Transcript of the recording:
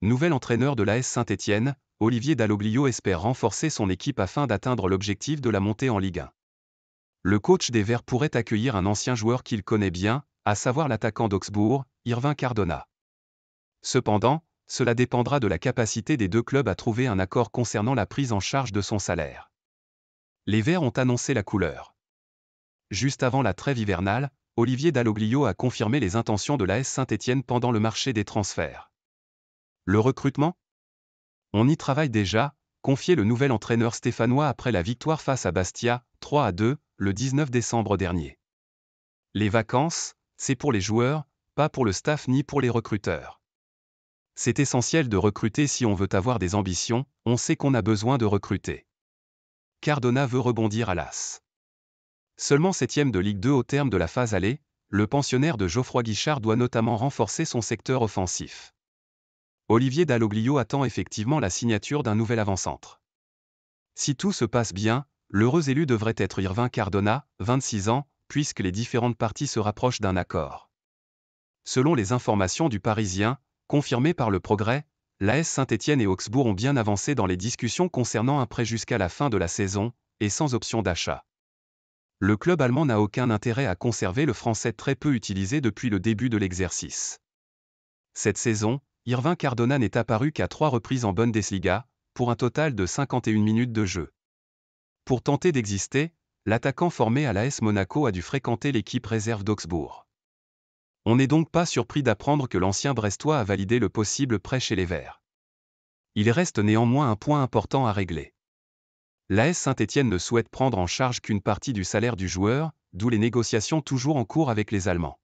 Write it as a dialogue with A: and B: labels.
A: Nouvel entraîneur de l'AS Saint-Étienne, Olivier Dalloglio espère renforcer son équipe afin d'atteindre l'objectif de la montée en Ligue 1. Le coach des Verts pourrait accueillir un ancien joueur qu'il connaît bien, à savoir l'attaquant d'Augsbourg, Irvin Cardona. Cependant, cela dépendra de la capacité des deux clubs à trouver un accord concernant la prise en charge de son salaire. Les Verts ont annoncé la couleur. Juste avant la trêve hivernale, Olivier Dalloglio a confirmé les intentions de l'AS Saint-Étienne pendant le marché des transferts. Le recrutement On y travaille déjà, confiait le nouvel entraîneur stéphanois après la victoire face à Bastia, 3 à 2, le 19 décembre dernier. Les vacances, c'est pour les joueurs, pas pour le staff ni pour les recruteurs. C'est essentiel de recruter si on veut avoir des ambitions, on sait qu'on a besoin de recruter. Cardona veut rebondir à l'AS. Seulement septième de Ligue 2 au terme de la phase aller, le pensionnaire de Geoffroy Guichard doit notamment renforcer son secteur offensif. Olivier Dalloglio attend effectivement la signature d'un nouvel avant-centre. Si tout se passe bien, l'heureux élu devrait être Irvin Cardona, 26 ans, puisque les différentes parties se rapprochent d'un accord. Selon les informations du Parisien, confirmées par le Progrès, l'AS Saint-Étienne et Augsbourg ont bien avancé dans les discussions concernant un prêt jusqu'à la fin de la saison, et sans option d'achat. Le club allemand n'a aucun intérêt à conserver le français très peu utilisé depuis le début de l'exercice. Cette saison, Irvin Cardona n'est apparu qu'à trois reprises en Bundesliga, pour un total de 51 minutes de jeu. Pour tenter d'exister, l'attaquant formé à l'AS Monaco a dû fréquenter l'équipe réserve d'Augsbourg. On n'est donc pas surpris d'apprendre que l'ancien Brestois a validé le possible prêt chez les Verts. Il reste néanmoins un point important à régler. L'AS Saint-Étienne ne souhaite prendre en charge qu'une partie du salaire du joueur, d'où les négociations toujours en cours avec les Allemands.